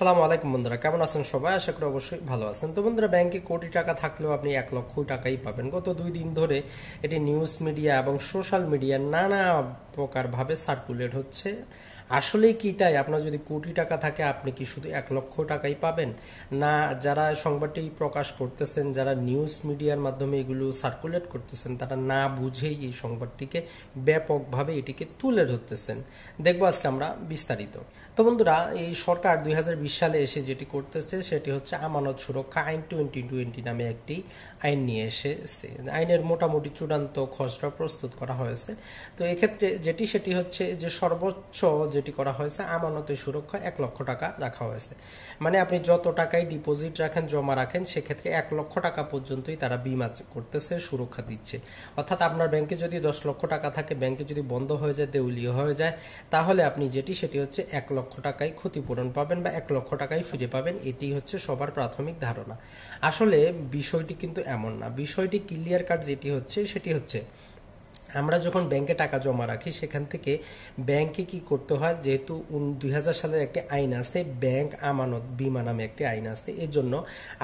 সালাম আলাইকুম বন্ধুরা কেমন আছেন সবাই আশা করি অবশ্যই ভালো আছেন তো বন্ধুরা ব্যাংকে কোটি টাকা থাকলেও আপনি এক লক্ষ টাকাই পাবেন গত দুই দিন ধরে এটি নিউজ মিডিয়া এবং সোশ্যাল মিডিয়া নানা প্রকারভাবে সার্কুলেট হচ্ছে আসলেই কি তাই আপনার যদি কোটি টাকা থাকে আপনি কি শুধু এক লক্ষ টাকাই পাবেন না যারা সংবাদটি প্রকাশ করতেছেন যারা নিউজ মিডিয়ার মাধ্যমে এগুলো সার্কুলেট করতেছেন তারা না বুঝেই এই সংবাদটিকে ব্যাপকভাবে এটিকে তুলে ধরতেছেন দেখবো আজকে আমরা বিস্তারিত তো বন্ধুরা এই সরকার দুই সালে এসে যেটি করতেছে সেটি হচ্ছে আমানত সুরক্ষা আইন টোয়েন্টি টোয়েন্টি নামে একটি আইন নিয়ে এসেছে আইনের মোটামুটি চূড়ান্ত খসড়া প্রস্তুত করা হয়েছে তো এক্ষেত্রে যেটি সেটি হচ্ছে যে সর্বোচ্চ যেটি করা হয়েছে আমানতে সুরক্ষা এক লক্ষ টাকা রাখা হয়েছে মানে আপনি যত টাকাই ডিপোজিট রাখেন জমা রাখেন সেক্ষেত্রে এক লক্ষ টাকা পর্যন্তই তারা বিমা করতেছে সুরক্ষা দিচ্ছে অর্থাৎ আপনার ব্যাংকে যদি দশ লক্ষ টাকা থাকে ব্যাংকে যদি বন্ধ হয়ে যায় দেউলিয়া হয়ে যায় তাহলে আপনি যেটি সেটি হচ্ছে এক লক্ষ টাকায় ক্ষতিপূরণ পাবেন বা এক লক্ষ টাকায় ফিরে পাবেন এটি হচ্ছে সবার প্রাথমিক ধারণা আসলে বিষয়টি কিন্তু এমন না বিষয়টি ক্লিয়ার কাট যেটি হচ্ছে সেটি হচ্ছে আমরা যখন ব্যাংকে টাকা জমা রাখি সেখান থেকে ব্যাংকে কি করতে হয় যেহেতু দুই হাজার সালের একটি আইন আসতে ব্যাংক আমানত বিমা নামে একটি আইন আসতে এর জন্য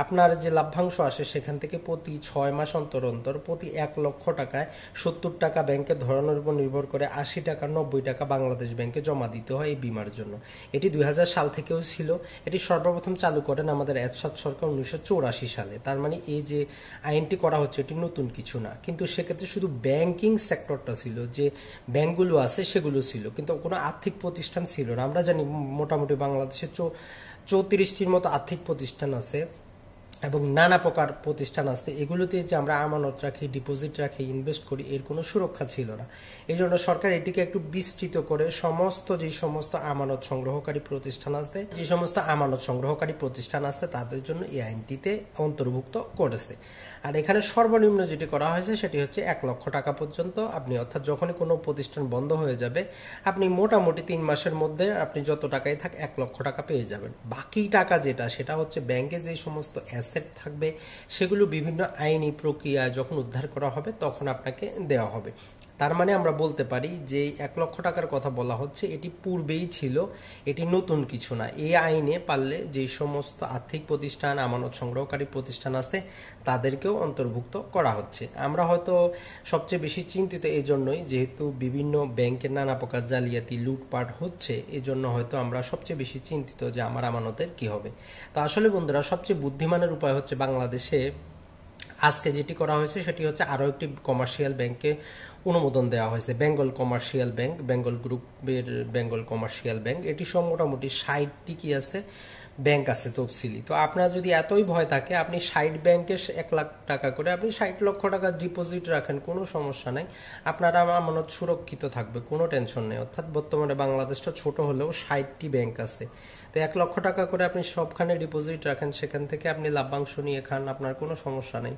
আপনার যে লাভ্যাংশ আসে সেখান থেকে প্রতি ছয় মাস অন্তর অন্তর প্রতি এক লক্ষ টাকায় সত্তর টাকা ব্যাংকে ধরানোর উপর নির্ভর করে আশি টাকা নব্বই টাকা বাংলাদেশ ব্যাংকে জমা দিতে হয় এই বিমার জন্য এটি দুই সাল থেকেও ছিল এটি সর্বপ্রথম চালু করেন আমাদের এরশাদ সরকার উনিশশো সালে তার মানে এই যে আইনটি করা হচ্ছে এটি নতুন কিছু না কিন্তু সেক্ষেত্রে শুধু ব্যাংকিং সেক্টর সেক্টরটা ছিল যে ব্যাংকগুলো আছে সেগুলো ছিল কিন্তু কোনো আর্থিক প্রতিষ্ঠান ছিল না আমরা জানি মোটামুটি বাংলাদেশে চৌত্রিশটির মতো আর্থিক প্রতিষ্ঠান আছে এবং নানা প্রকার প্রতিষ্ঠান আসতে এগুলোতে যে আমরা আমানত রাখি ডিপোজিট রাখি ইনভেস্ট করি এর কোনো সুরক্ষা ছিল না এই জন্য সরকার এটিকে একটু বিস্তৃত করে সমস্ত যে সমস্ত আমানত সংগ্রহকারী প্রতিষ্ঠান আসতে যে সমস্ত আমানত সংগ্রহকারী প্রতিষ্ঠান আসতে তাদের জন্য এই আইনটিতে অন্তর্ভুক্ত করেছে আর এখানে সর্বনিম্ন যেটি করা হয়েছে সেটি হচ্ছে এক লক্ষ টাকা পর্যন্ত আপনি অর্থাৎ যখনই কোনো প্রতিষ্ঠান বন্ধ হয়ে যাবে আপনি মোটামুটি তিন মাসের মধ্যে আপনি যত টাকাই থাক এক লক্ষ টাকা পেয়ে যাবেন বাকি টাকা যেটা সেটা হচ্ছে ব্যাংকে যে সমস্ত অ্যাস অ্যাসেট থাকবে সেগুলো বিভিন্ন আইনি প্রক্রিয়া যখন উদ্ধার করা হবে তখন আপনাকে দেওয়া হবে তার মানে আমরা বলতে পারি যে এক লক্ষ টাকার কথা বলা হচ্ছে এটি পূর্বেই ছিল এটি নতুন কিছু না এই আইনে পারলে যে সমস্ত আর্থিক প্রতিষ্ঠান আমানত সংগ্রহকারী প্রতিষ্ঠান আছে তাদেরকেও অন্তর্ভুক্ত করা হচ্ছে আমরা হয়তো সবচেয়ে বেশি চিন্তিত এই জন্যই যেহেতু বিভিন্ন ব্যাংকের নানা প্রকার জালিয়াতি লুটপাট হচ্ছে এজন্য হয়তো আমরা সবচেয়ে বেশি চিন্তিত যে আমার আমানতের কি হবে তো আসলে বন্ধুরা সবচেয়ে বুদ্ধিমানের উপায় হচ্ছে বাংলাদেশে আজকে যেটি করা হয়েছে সেটি হচ্ছে আরও একটি কমার্শিয়াল ব্যাংকে অনুমোদন দেওয়া হয়েছে বেঙ্গল কমার্শিয়াল ব্যাংক বেঙ্গল গ্রুপের বেঙ্গল কমার্শিয়াল ব্যাংক এটি সব মোটামুটি সাইটটি কি আছে ব্যাংক আছে তফসিলি তো আপনার যদি এতই ভয় থাকে আপনি সাইড ব্যাংকে এক লাখ টাকা করে আপনি ষাট লক্ষ টাকা ডিপোজিট রাখেন কোনো সমস্যা নাই আপনারা আমার আমানত সুরক্ষিত থাকবে কোনো টেনশন নেই অর্থাৎ বর্তমানে বাংলাদেশটা ছোট হলেও ষাটটি ব্যাংক আছে তো এক লক্ষ টাকা করে আপনি সবখানে ডিপোজিট রাখেন সেখান থেকে আপনি লাভ্যাংশ নিয়ে খান আপনার কোনো সমস্যা নেই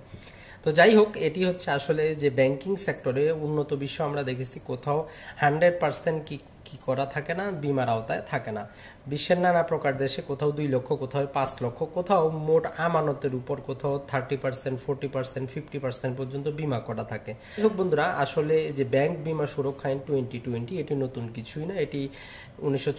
তো যাই হোক এটি হচ্ছে আসলে যে ব্যাংকিং সেক্টরে উন্নত বিশ্ব আমরা দেখেছি কোথাও হান্ড্রেড পার্সেন্ট কি কি করা থাকে না বিমার আওতায় থাকে না বিশ্বের নানা প্রকার দেশে কোথাও দুই লক্ষ কোথাও পাঁচ লক্ষ কোথাও মোট আমানতের উপর কোথাও thirty percent forty percent fifty percent পর্যন্ত বিমা করা থাকে বন্ধুরা আসলে যে ব্যাংক বিমা সুরক্ষা আইন টোয়েন্টি টোয়েন্টি এটি নতুন কিছুই না এটি উনিশশো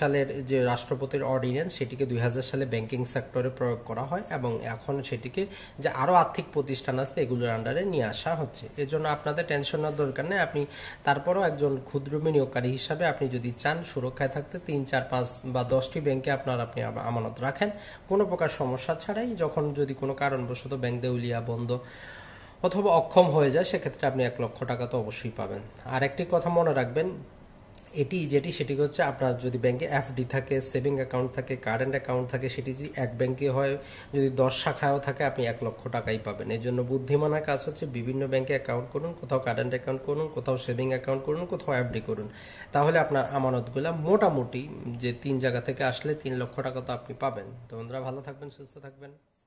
সালের যে রাষ্ট্রপতির অর্ডিন্যান্স সেটিকে দুই সালে ব্যাংকিং সেক্টরে প্রয়োগ করা হয় এবং এখন সেটিকে যে আরও আর্থিক প্রতিষ্ঠান আসতে এগুলোর আন্ডারে নিয়ে আসা হচ্ছে এজন্য আপনাদের টেনশন নেওয়ার দরকার নেই আপনি তারপরও একজন ক্ষুদ্র বিনিয়োগকারী হিসাবে আপনি যদি চান সুরক্ষায় থাকতে তিন চার পাঁচ বা দশটি ব্যাংকে আপনার আপনি আমানত রাখেন কোনো প্রকার সমস্যা ছাড়াই যখন যদি কোনো কারণবশত ব্যাংক দেউলিয়া বন্ধ অথবা অক্ষম হয়ে যায় সেক্ষেত্রে আপনি এক লক্ষ টাকা তো অবশ্যই পাবেন আর একটি কথা মনে রাখবেন এটি যেটি সেটি হচ্ছে আপনার যদি ব্যাংকে এফডি থাকে সেভিং অ্যাকাউন্ট থাকে কারেন্ট অ্যাকাউন্ট থাকে সেটি যদি এক ব্যাংকে হয় যদি দশ শাখায়ও থাকে আপনি এক লক্ষ টাকাই পাবেন এর জন্য বুদ্ধিমানার কাজ হচ্ছে বিভিন্ন ব্যাংকে অ্যাকাউন্ট করুন কোথাও কারেন্ট অ্যাকাউন্ট করুন কোথাও সেভিং অ্যাকাউন্ট করুন কোথাও এফডি করুন তাহলে আপনার আমানতগুলো মোটামুটি যে তিন জায়গা থেকে আসলে তিন লক্ষ টাকা তো আপনি পাবেন তো বন্ধুরা ভালো থাকবেন সুস্থ থাকবেন